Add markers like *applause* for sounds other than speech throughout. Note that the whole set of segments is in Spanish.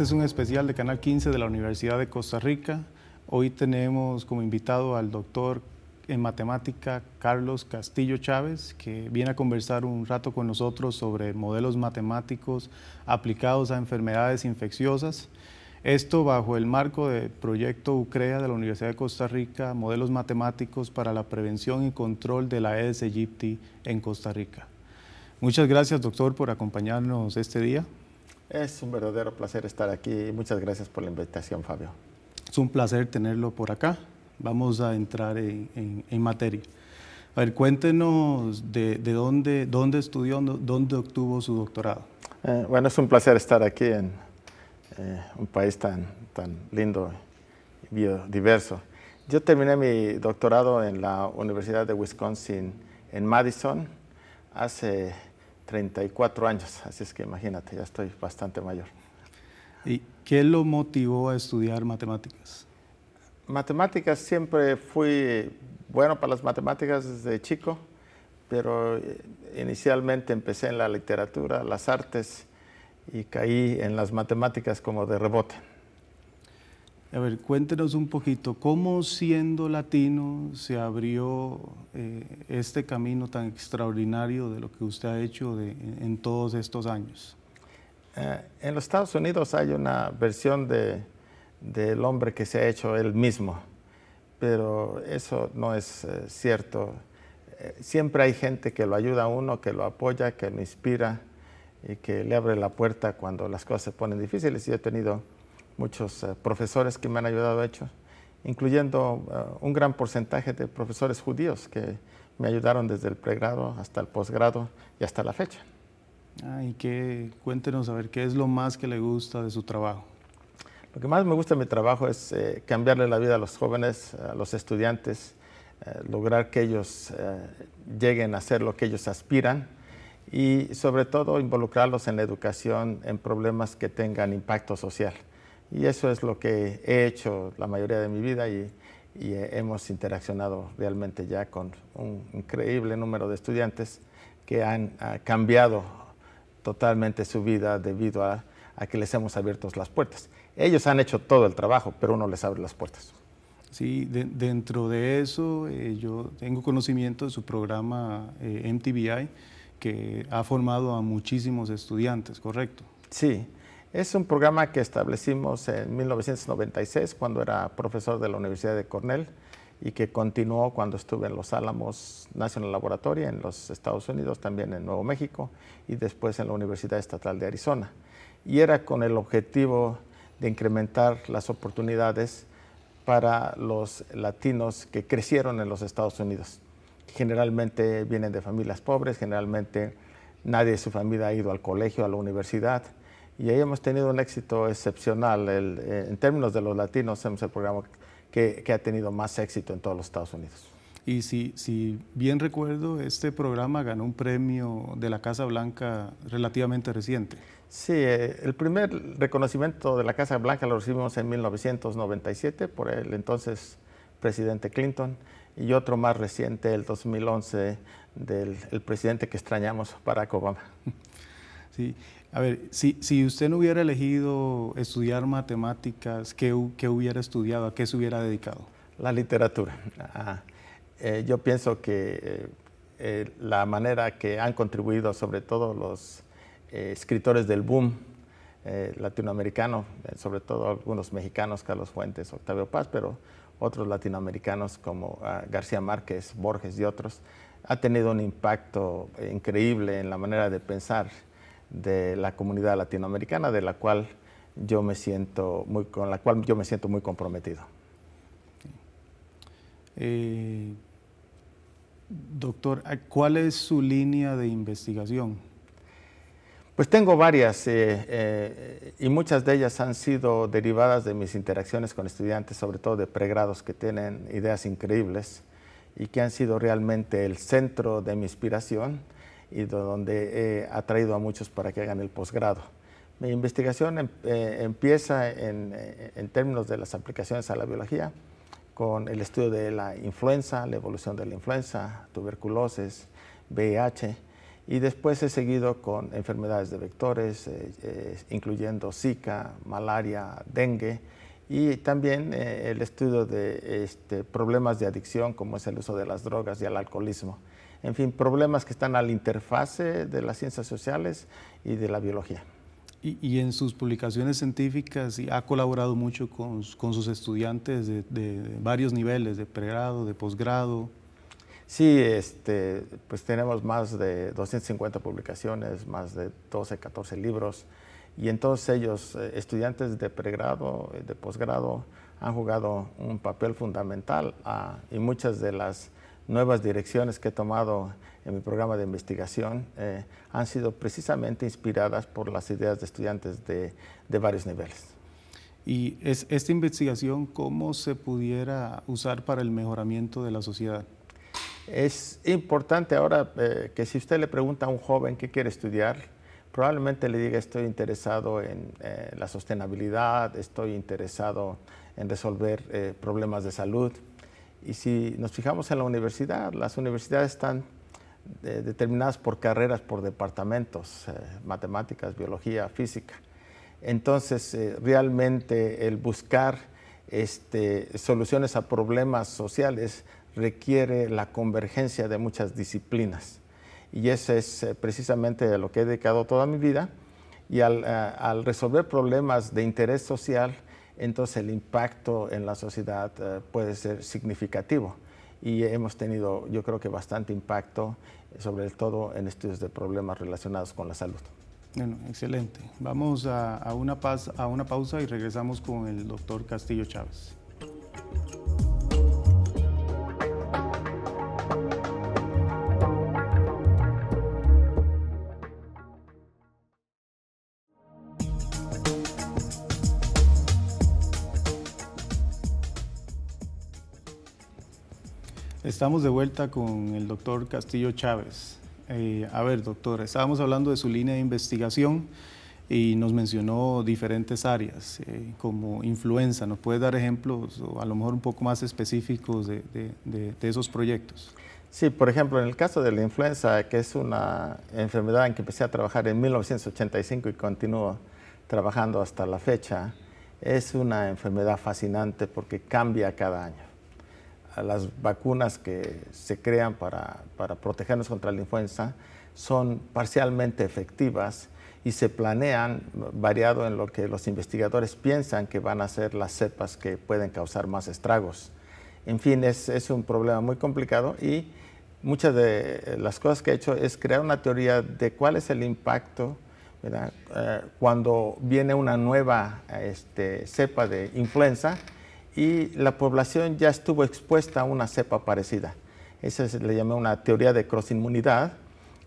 Este es un especial de Canal 15 de la Universidad de Costa Rica. Hoy tenemos como invitado al doctor en matemática Carlos Castillo Chávez, que viene a conversar un rato con nosotros sobre modelos matemáticos aplicados a enfermedades infecciosas. Esto bajo el marco del proyecto UCREA de la Universidad de Costa Rica, modelos matemáticos para la prevención y control de la Aedes aegypti en Costa Rica. Muchas gracias, doctor, por acompañarnos este día. Es un verdadero placer estar aquí muchas gracias por la invitación, Fabio. Es un placer tenerlo por acá. Vamos a entrar en, materia. A ver, cuéntenos de, dónde, dónde estudió, dónde obtuvo su doctorado. Eh, bueno, es un placer estar aquí en eh, un país tan, tan lindo y biodiverso. Yo terminé mi doctorado en la Universidad de Wisconsin en Madison hace 34 años, así es que imagínate, ya estoy bastante mayor. ¿Y qué lo motivó a estudiar matemáticas? Matemáticas, siempre fui bueno para las matemáticas desde chico, pero eh, inicialmente empecé en la literatura, las artes y caí en las matemáticas como de rebote. A ver, cuéntenos un poquito, ¿cómo siendo latino se abrió eh, este camino tan extraordinario de lo que usted ha hecho de, en, todos estos años? Eh, en los Estados Unidos hay una versión del hombre que se ha hecho él mismo, pero eso no es eh, cierto. Siempre hay gente que lo ayuda a uno, que lo apoya, que lo inspira y que le abre la puerta cuando las cosas se ponen difíciles. Y he tenido muchos eh, profesores que me han ayudado, hecho, incluyendo eh, un gran porcentaje de profesores judíos que me ayudaron desde el pregrado hasta el posgrado y hasta la fecha. Ah, y que, cuéntenos a ver qué es lo más que le gusta de su trabajo. Lo que más me gusta de mi trabajo es eh, cambiarle la vida a los jóvenes, a los estudiantes, lograr que ellos lleguen a hacer lo que ellos aspiran y sobre todo involucrarlos en la educación en problemas que tengan impacto social. Y eso es lo que he hecho la mayoría de mi vida y, hemos interaccionado realmente ya con un increíble número de estudiantes que han ah, cambiado totalmente su vida debido a, que les hemos abierto las puertas. Ellos han hecho todo el trabajo, pero uno les abre las puertas. Sí, dentro de eso eh, yo tengo conocimiento de su programa eh, MTBI que ha formado a muchísimos estudiantes, ¿correcto? Sí, es un programa que establecimos en 1996 cuando era profesor de la Universidad de Cornell y que continuó cuando estuve en Los Álamos National Laboratory en los Estados Unidos, también en Nuevo México y después en la Universidad Estatal de Arizona. Y era con el objetivo de incrementar las oportunidades para los latinos que crecieron en los Estados Unidos. Generalmente vienen de familias pobres, generalmente nadie de su familia ha ido al colegio, a la universidad y ahí hemos tenido un éxito excepcional. Eh, en términos de los latinos, hemos el programa que, que, ha tenido más éxito en todos los Estados Unidos. Y si, si bien recuerdo, este programa ganó un premio de la Casa Blanca relativamente reciente. Sí, eh, el primer reconocimiento de la Casa Blanca lo recibimos en 1997 por el entonces presidente Clinton y otro más reciente, el 2011, del el presidente que extrañamos, Barack Obama. Sí, a ver, si, usted no hubiera elegido estudiar matemáticas, ¿qué, hubiera estudiado? ¿A qué se hubiera dedicado? La literatura. Eh, yo pienso que eh, eh, la manera que han contribuido sobre todo los escritores del boom latinoamericano, sobre todo algunos mexicanos, Carlos Fuentes, Octavio Paz, pero otros latinoamericanos como ah, García Márquez, Borges y otros, ha tenido un impacto increíble en la manera de pensar de la comunidad latinoamericana, de la cual yo me siento muy, con la cual yo me siento muy comprometido. Eh, doctor, ¿cuál es su línea de investigación? Pues tengo varias eh, eh, y muchas de ellas han sido derivadas de mis interacciones con estudiantes, sobre todo de pregrados que tienen ideas increíbles y que han sido realmente el centro de mi inspiración y donde ha atraído a muchos para que hagan el posgrado. Mi investigación em-, eh, empieza eh, en, términos de las aplicaciones a la biología con el estudio de la influenza, la evolución de la influenza, tuberculosis, VIH, y después he seguido con enfermedades de vectores, eh, incluyendo Zika, malaria, dengue, y también el estudio de este, problemas de adicción, como es el uso de las drogas y el alcoholismo en fin, problemas que están a la interfase de las ciencias sociales y de la biología. Y, en sus publicaciones científicas y ha colaborado mucho con, sus estudiantes de, varios niveles, de pregrado, de posgrado. Sí, este, pues tenemos más de 250 publicaciones, más de 12, 14 libros, y en todos ellos eh, estudiantes de pregrado, eh, de posgrado, han jugado un papel fundamental en ah, y muchas de las nuevas direcciones que he tomado en mi programa de investigación eh, han sido precisamente inspiradas por las ideas de estudiantes de, varios niveles. ¿Y es esta investigación cómo se pudiera usar para el mejoramiento de la sociedad? Es importante ahora eh, que si usted le pregunta a un joven qué quiere estudiar, probablemente le diga estoy interesado en eh, la sostenibilidad, estoy interesado en resolver problemas de salud, y si nos fijamos en la universidad, las universidades están eh, determinadas por carreras, por departamentos, eh, matemáticas, biología, física. Entonces, eh, realmente el buscar este, soluciones a problemas sociales requiere la convergencia de muchas disciplinas. Y eso es precisamente a lo que he dedicado toda mi vida. Y al resolver problemas de interés social, entonces el impacto en la sociedad eh, puede ser significativo. Y hemos tenido, yo creo que bastante impacto, sobre todo en estudios de problemas relacionados con la salud. Bueno, excelente. Vamos a una pausa y regresamos con el doctor Castillo Chávez. Estamos de vuelta con el doctor Castillo Chávez. Eh, a ver, doctor, estábamos hablando de su línea de investigación y nos mencionó diferentes áreas, eh, como influenza. ¿Nos puede dar ejemplos a lo mejor un poco más específicos de, de, esos proyectos? Sí, por ejemplo, en el caso de la influenza, que es una enfermedad en que empecé a trabajar en 1985 y continúo trabajando hasta la fecha, es una enfermedad fascinante porque cambia cada año las vacunas que se crean para, protegernos contra la influenza son parcialmente efectivas y se planean variado en lo que los investigadores piensan que van a ser las cepas que pueden causar más estragos. En fin, es, un problema muy complicado y muchas de las cosas que he hecho es crear una teoría de cuál es el impacto eh, cuando viene una nueva este, cepa de influenza y la población ya estuvo expuesta a una cepa parecida. Esa se le llamé una teoría de cross-inmunidad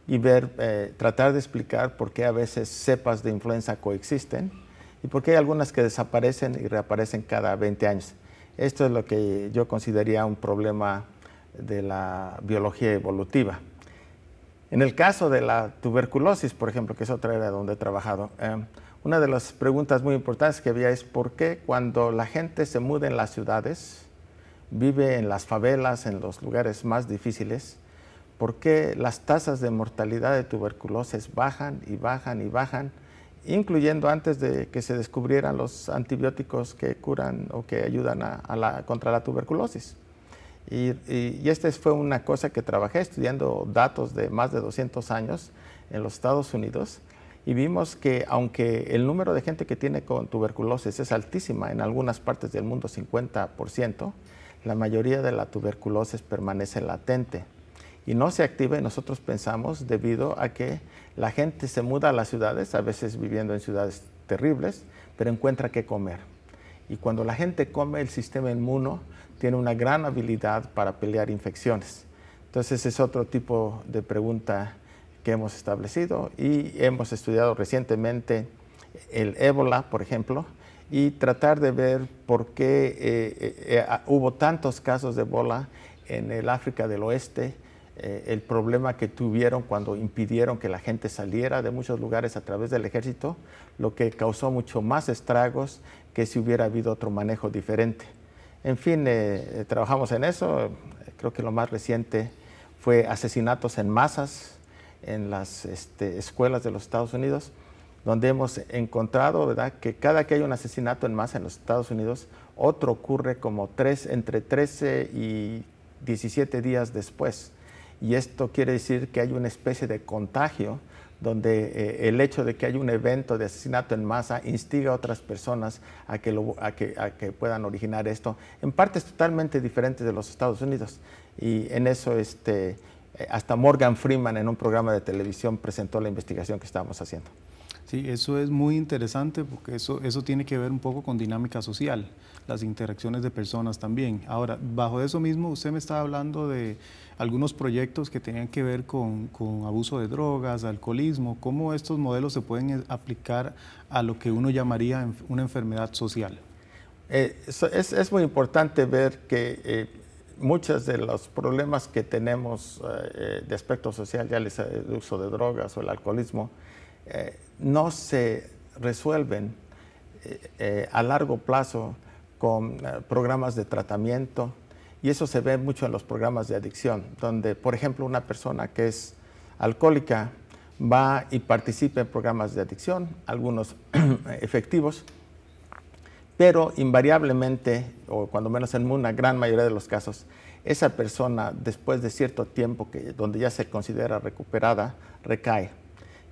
y ver, eh, tratar de explicar por qué a veces cepas de influenza coexisten y por qué hay algunas que desaparecen y reaparecen cada 20 años. Esto es lo que yo consideraría un problema de la biología evolutiva. En el caso de la tuberculosis, por ejemplo, que es otra área donde he trabajado, eh, una de las preguntas muy importantes que había es por qué cuando la gente se muda en las ciudades, vive en las favelas, en los lugares más difíciles, por qué las tasas de mortalidad de tuberculosis bajan y bajan y bajan, incluyendo antes de que se descubrieran los antibióticos que curan o que ayudan a, contra la tuberculosis. Y, y, esta fue una cosa que trabajé estudiando datos de más de 200 años en los Estados Unidos y vimos que aunque el número de gente que tiene con tuberculosis es altísima, en algunas partes del mundo 50%, la mayoría de la tuberculosis permanece latente y no se activa y nosotros pensamos debido a que la gente se muda a las ciudades, a veces viviendo en ciudades terribles, pero encuentra qué comer. Y cuando la gente come, el sistema inmuno tiene una gran habilidad para pelear infecciones. Entonces es otro tipo de pregunta que hemos establecido y hemos estudiado recientemente el ébola, por ejemplo, y tratar de ver por qué eh, eh, eh, hubo tantos casos de ébola en el África del Oeste, el problema que tuvieron cuando impidieron que la gente saliera de muchos lugares a través del ejército, lo que causó mucho más estragos que si hubiera habido otro manejo diferente. En fin, trabajamos en eso. Creo que lo más reciente fue asesinatos en masas en las este, escuelas de los Estados Unidos, donde hemos encontrado ¿verdad? que cada que hay un asesinato en masa en los Estados Unidos, otro ocurre como tres, entre 13 y 17 días después. Y esto quiere decir que hay una especie de contagio donde eh, el hecho de que hay un evento de asesinato en masa instiga a otras personas a que, que, a que, puedan originar esto en partes totalmente diferentes de los Estados Unidos. Y en eso este, eh, hasta Morgan Freeman en un programa de televisión presentó la investigación que estábamos haciendo. Sí, eso es muy interesante porque eso, eso tiene que ver un poco con dinámica social, las interacciones de personas también. Ahora, bajo eso mismo, usted me estaba hablando de algunos proyectos que tenían que ver con, con abuso de drogas, alcoholismo, cómo estos modelos se pueden eh, aplicar a lo que uno llamaría una enfermedad social. Eh, es, es, muy importante ver que muchos de los problemas que tenemos eh, eh, de aspecto social, ya sea el eh, uso de drogas o el alcoholismo, no se resuelven a largo plazo con programas de tratamiento. Y eso se ve mucho en los programas de adicción, donde, por ejemplo, una persona que es alcohólica va y participa en programas de adicción, algunos *clears throat* efectivos, pero invariablemente, o cuando menos en una gran mayoría de los casos, esa persona después de cierto tiempo que, donde ya se considera recuperada, recae.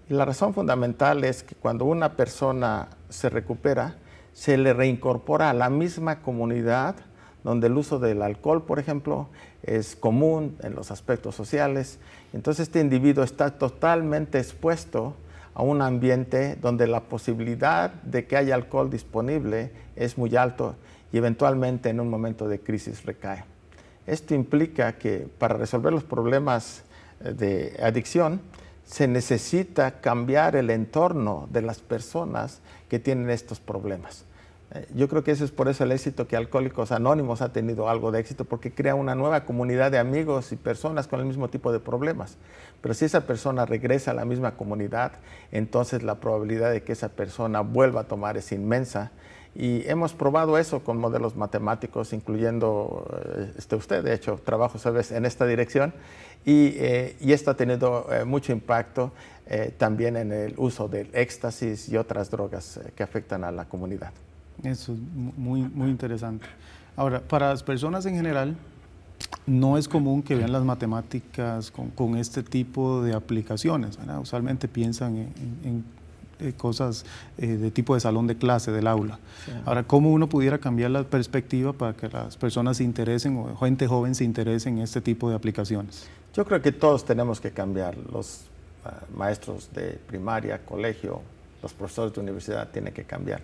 Y la razón fundamental es que cuando una persona se recupera, se le reincorpora a la misma comunidad donde el uso del alcohol, por ejemplo, es común en los aspectos sociales. Entonces este individuo está totalmente expuesto a un ambiente donde la posibilidad de que haya alcohol disponible es muy alto y eventualmente en un momento de crisis recae. Esto implica que para resolver los problemas eh, de adicción se necesita cambiar el entorno de las personas que tienen estos problemas. Eh, yo creo que ese es por eso el éxito que Alcohólicos Anónimos ha tenido algo de éxito, porque crea una nueva comunidad de amigos y personas con el mismo tipo de problemas. Pero si esa persona regresa a la misma comunidad, entonces la probabilidad de que esa persona vuelva a tomar es inmensa. Y hemos probado eso con modelos matemáticos, incluyendo eh, este, usted, de hecho, trabajo ¿sabes? en esta dirección, y, eh, esto ha tenido mucho impacto también en el uso del éxtasis y otras drogas que afectan a la comunidad. Eso es muy, muy interesante. Ahora, para las personas en general, no es común que vean las matemáticas con, este tipo de aplicaciones. Usualmente piensan en, eh, cosas eh, de tipo de salón de clase, del aula. Ahora, ¿cómo uno pudiera cambiar la perspectiva para que las personas se interesen o gente joven se interese en este tipo de aplicaciones? Yo creo que todos tenemos que cambiar. Los ah, maestros de primaria, colegio, los profesores de universidad tienen que cambiar.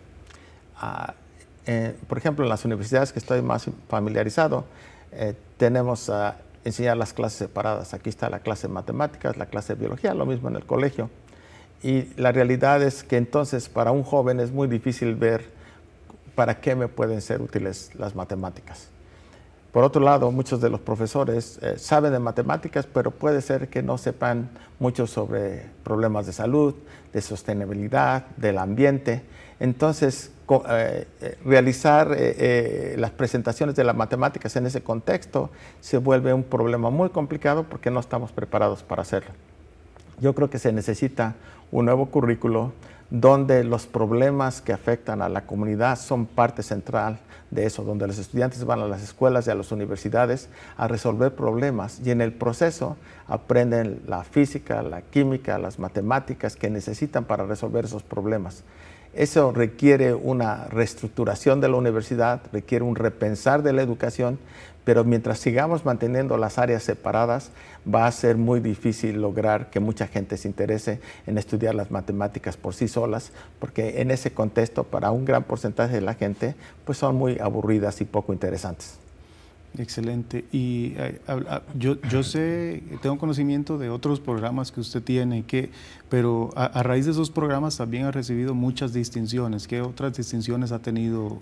Eh, por ejemplo, en las universidades que estoy más familiarizado, eh, tenemos a enseñar las clases separadas. Aquí está la clase de matemáticas, la clase de biología, lo mismo en el colegio. Y la realidad es que entonces para un joven es muy difícil ver para qué me pueden ser útiles las matemáticas. Por otro lado, muchos de los profesores eh, saben de matemáticas, pero puede ser que no sepan mucho sobre problemas de salud, de sostenibilidad, del ambiente. Entonces, eh, eh, realizar las presentaciones de las matemáticas en ese contexto se vuelve un problema muy complicado porque no estamos preparados para hacerlo. Yo creo que se necesita un nuevo currículo donde los problemas que afectan a la comunidad son parte central de eso, donde los estudiantes van a las escuelas y a las universidades a resolver problemas y en el proceso aprenden la física, la química, las matemáticas que necesitan para resolver esos problemas. Eso requiere una reestructuración de la universidad, requiere un repensar de la educación, pero mientras sigamos manteniendo las áreas separadas, va a ser muy difícil lograr que mucha gente se interese en estudiar las matemáticas por sí solas, porque en ese contexto, para un gran porcentaje de la gente, pues son muy aburridas y poco interesantes. Excelente. Y eh, ah, yo, yo sé, tengo conocimiento de otros programas que usted tiene, que, pero a, raíz de esos programas también ha recibido muchas distinciones. ¿Qué otras distinciones ha tenido?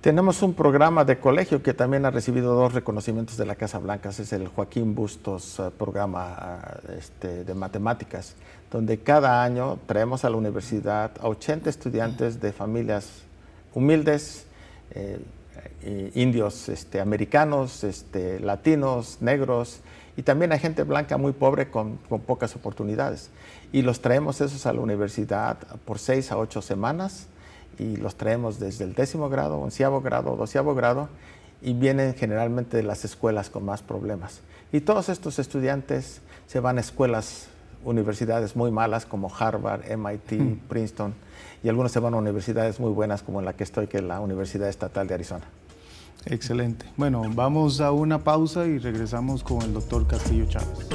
Tenemos un programa de colegio que también ha recibido dos reconocimientos de la Casa Blanca. es el Joaquín Bustos eh, programa ah, este, de matemáticas, donde cada año traemos a la universidad a 80 estudiantes de familias humildes. Eh, eh, indios este, americanos, este, latinos, negros, y también hay gente blanca muy pobre con, pocas oportunidades. Y los traemos esos a la universidad por seis a ocho semanas, y los traemos desde el décimo grado, onceavo grado, doceavo grado, y vienen generalmente de las escuelas con más problemas. Y todos estos estudiantes se van a escuelas, universidades muy malas como Harvard, MIT, Princeton, y algunos se van a universidades muy buenas como en la que estoy, que es la Universidad Estatal de Arizona. Excelente. Bueno, vamos a una pausa y regresamos con el doctor Castillo Chávez.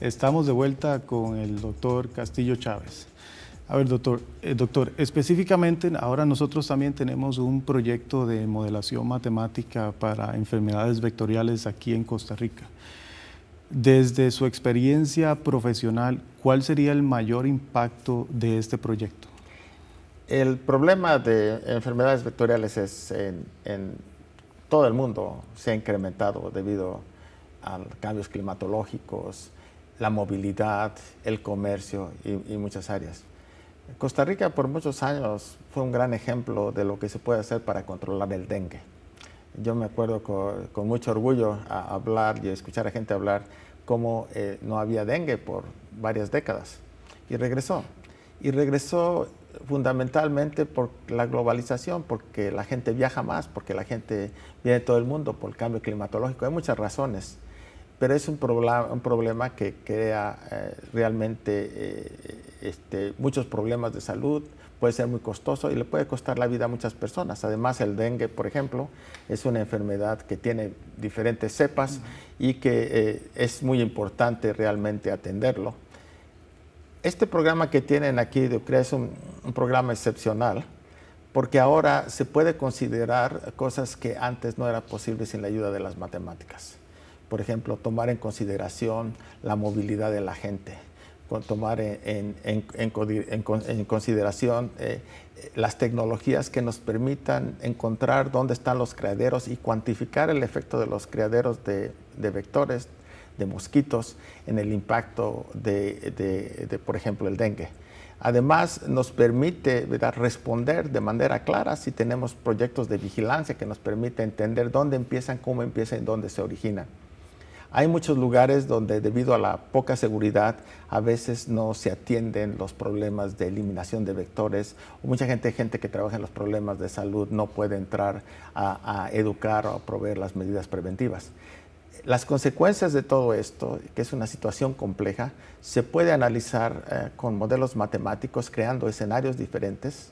Estamos de vuelta con el doctor Castillo Chávez. A ver, doctor, eh, doctor, específicamente ahora nosotros también tenemos un proyecto de modelación matemática para enfermedades vectoriales aquí en Costa Rica. Desde su experiencia profesional, ¿cuál sería el mayor impacto de este proyecto? El problema de enfermedades vectoriales es en, todo el mundo se ha incrementado debido a cambios climatológicos, la movilidad, el comercio y muchas áreas. Costa Rica por muchos años fue un gran ejemplo de lo que se puede hacer para controlar el dengue. Yo me acuerdo con, mucho orgullo hablar y escuchar a gente hablar cómo eh, no había dengue por varias décadas y regresó. Y regresó fundamentalmente por la globalización, porque la gente viaja más, porque la gente viene de todo el mundo, por el cambio climatológico. Hay muchas razones pero es un, problema que crea eh, realmente eh, este, muchos problemas de salud, puede ser muy costoso y le puede costar la vida a muchas personas. Además, el dengue, por ejemplo, es una enfermedad que tiene diferentes cepas y que eh, es muy importante realmente atenderlo. Este programa que tienen aquí de UCRE es un, un programa excepcional porque ahora se puede considerar cosas que antes no era posible sin la ayuda de las matemáticas por ejemplo, tomar en consideración la movilidad de la gente, tomar en, consideración eh, las tecnologías que nos permitan encontrar dónde están los criaderos y cuantificar el efecto de los criaderos de, vectores, de mosquitos, en el impacto de, por ejemplo, el dengue. Además, nos permite ¿verdad? responder de manera clara si tenemos proyectos de vigilancia que nos permite entender dónde empiezan, cómo empiezan y dónde se originan. Hay muchos lugares donde debido a la poca seguridad a veces no se atienden los problemas de eliminación de vectores. Mucha gente, gente que trabaja en los problemas de salud no puede entrar a, educar o a proveer las medidas preventivas. Las consecuencias de todo esto, que es una situación compleja, se puede analizar eh, con modelos matemáticos creando escenarios diferentes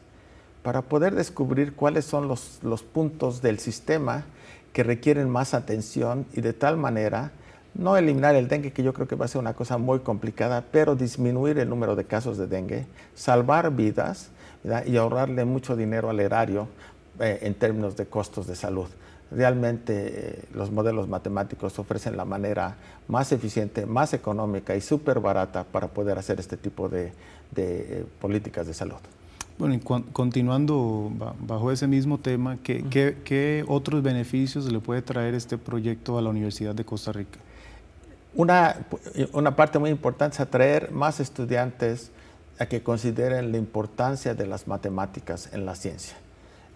para poder descubrir cuáles son los puntos del sistema que requieren más atención y de tal manera no eliminar el dengue, que yo creo que va a ser una cosa muy complicada, pero disminuir el número de casos de dengue, salvar vidas y ahorrarle mucho dinero al erario eh, en términos de costos de salud. Realmente eh, los modelos matemáticos ofrecen la manera más eficiente, más económica y súper barata para poder hacer este tipo de, eh, políticas de salud. Bueno, continuando bajo ese mismo tema, qué, otros beneficios le puede traer este proyecto a la Universidad de Costa Rica? Una, parte muy importante es atraer más estudiantes a que consideren la importancia de las matemáticas en la ciencia.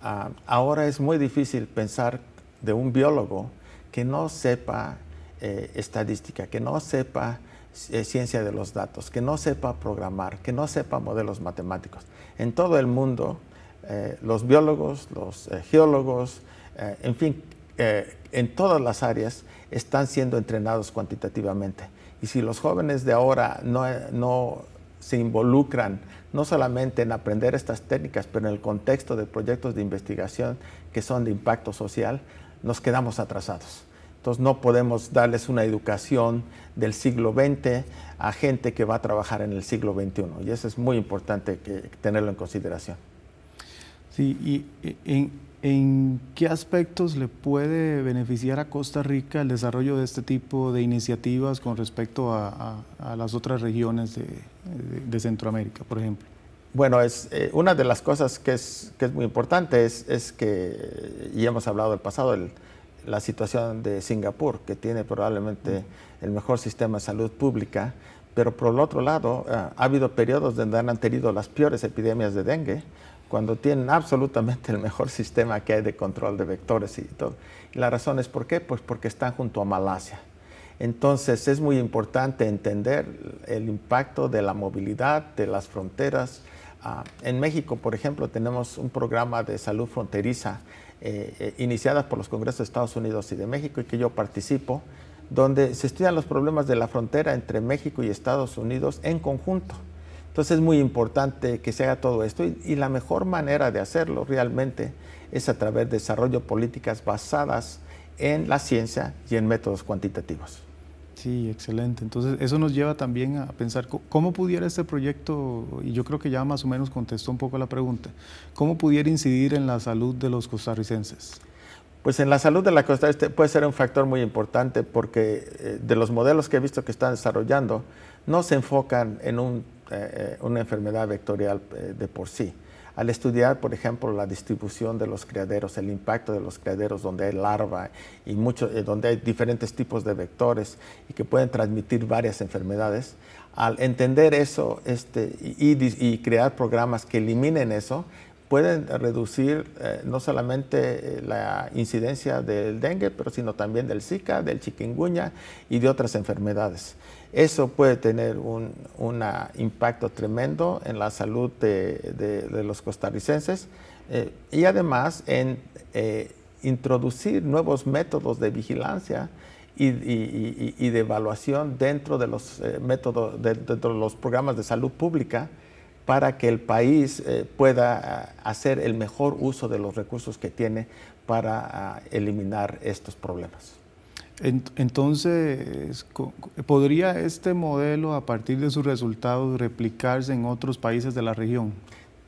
Ah, ahora es muy difícil pensar de un biólogo que no sepa eh, estadística, que no sepa eh, ciencia de los datos, que no sepa programar, que no sepa modelos matemáticos. En todo el mundo, eh, los biólogos, los geólogos, en fin, en todas las áreas, están siendo entrenados cuantitativamente. Y si los jóvenes de ahora no, se involucran no solamente en aprender estas técnicas, pero en el contexto de proyectos de investigación que son de impacto social, nos quedamos atrasados. Entonces no podemos darles una educación del siglo XX a gente que va a trabajar en el siglo XXI. Y eso es muy importante tenerlo en consideración. Sí, y e, en, qué aspectos le puede beneficiar a Costa Rica el desarrollo de este tipo de iniciativas con respecto a, las otras regiones de, Centroamérica, por ejemplo? Bueno, eh, una de las cosas que es, que es muy importante es, que, ya hemos hablado el pasado, la situación de Singapur, que tiene probablemente el mejor sistema de salud pública pero por el otro lado, eh, ha habido periodos donde han tenido las peores epidemias de dengue, cuando tienen absolutamente el mejor sistema que hay de control de vectores y todo. Y la razón es por qué, pues porque están junto a Malasia. Entonces es muy importante entender el impacto de la movilidad, de las fronteras. Ah, en México, por ejemplo, tenemos un programa de salud fronteriza eh, eh iniciada por los Congresos de Estados Unidos y de México y que yo participo donde se estudian los problemas de la frontera entre México y Estados Unidos en conjunto. Entonces es muy importante que se haga todo esto y, la mejor manera de hacerlo realmente es a través de desarrollo políticas basadas en la ciencia y en métodos cuantitativos. Sí, excelente. Entonces, eso nos lleva también a pensar cómo pudiera este proyecto, y yo creo que ya más o menos contestó un poco la pregunta, cómo pudiera incidir en la salud de los costarricenses. Pues en la salud de la costa este puede ser un factor muy importante porque eh, de los modelos que he visto que están desarrollando, no se enfocan en eh, eh, una enfermedad vectorial de por sí. Al estudiar, por ejemplo, la distribución de los criaderos, el impacto de los criaderos donde hay larva y donde hay diferentes tipos de vectores y que pueden transmitir varias enfermedades, al entender eso este, y crear programas que eliminen eso, pueden reducir eh, no solamente eh, la incidencia del dengue, pero sino también del Zika, del chikungunya y de otras enfermedades. Eso puede tener un impacto tremendo en la salud de, los costarricenses eh, y además en introducir nuevos métodos de vigilancia y, de evaluación dentro de los métodos, dentro de los programas de salud pública para que el país eh, pueda ah, hacer el mejor uso de los recursos que tiene para ah, eliminar estos problemas. Entonces, ¿podría este modelo, a partir de sus resultados, replicarse en otros países de la región?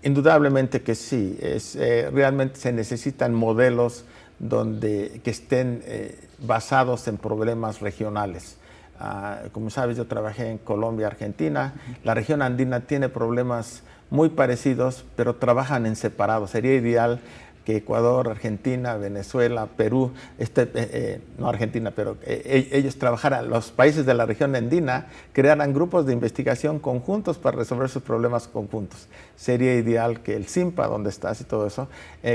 Indudablemente que sí. Eh, realmente se necesitan modelos que estén eh, basados en problemas regionales. Ah, como sabes, yo trabajé en Colombia, Argentina. La región andina tiene problemas muy parecidos, pero trabajan en separado. Sería ideal que Ecuador, Argentina, Venezuela, Perú, este, eh, eh, no Argentina, pero eh, ellos trabajaran, los países de la región andina crearan grupos de investigación conjuntos para resolver sus problemas conjuntos. Sería ideal que el CIMPA, donde estás y todo eso,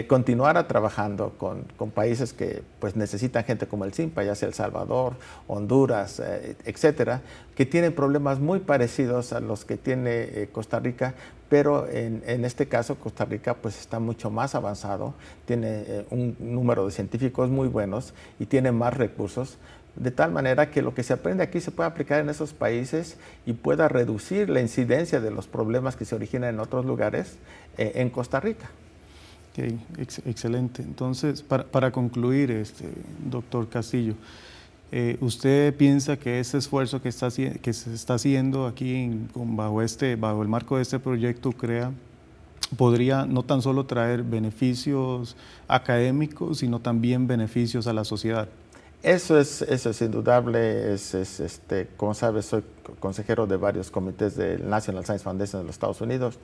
continuara trabajando con, países que pues, necesitan gente como el SIMPA, ya sea El Salvador, Honduras, etcétera, que tienen problemas muy parecidos a los que tiene Costa Rica, pero en, este caso Costa Rica pues está mucho más avanzado, tiene eh, un número de científicos muy buenos y tiene más recursos, de tal manera que lo que se aprende aquí se puede aplicar en esos países y pueda reducir la incidencia de los problemas que se originan en otros lugares eh, en Costa Rica. Ok, excelente. Entonces, para, concluir, este, doctor Castillo, eh, ¿Usted piensa que ese esfuerzo que, está, que se está haciendo aquí bajo, este, bajo el marco de este proyecto CREA podría no tan solo traer beneficios académicos, sino también beneficios a la sociedad? Eso es, eso es indudable. este, como sabes, soy consejero de varios comités del National Science Foundation de los Estados Unidos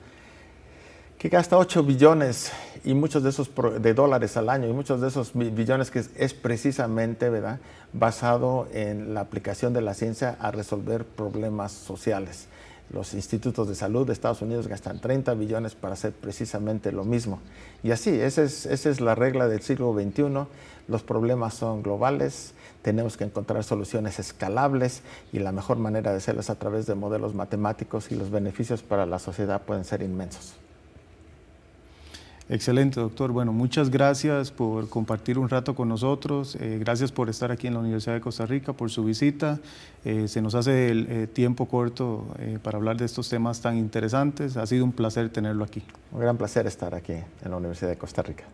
que gasta 8 billones y muchos de esos de dólares al año y muchos de esos billones que es, precisamente ¿verdad? basado en la aplicación de la ciencia a resolver problemas sociales. Los institutos de salud de Estados Unidos gastan 30 billones para hacer precisamente lo mismo. Y así, esa es, la regla del siglo XXI. Los problemas son globales, tenemos que encontrar soluciones escalables y la mejor manera de hacerlas a través de modelos matemáticos y los beneficios para la sociedad pueden ser inmensos. Excelente, doctor. Bueno, muchas gracias por compartir un rato con nosotros. Eh, gracias por estar aquí en la Universidad de Costa Rica, por su visita. Eh, se nos hace el eh, tiempo corto para hablar de estos temas tan interesantes. Ha sido un placer tenerlo aquí. Un gran placer estar aquí en la Universidad de Costa Rica.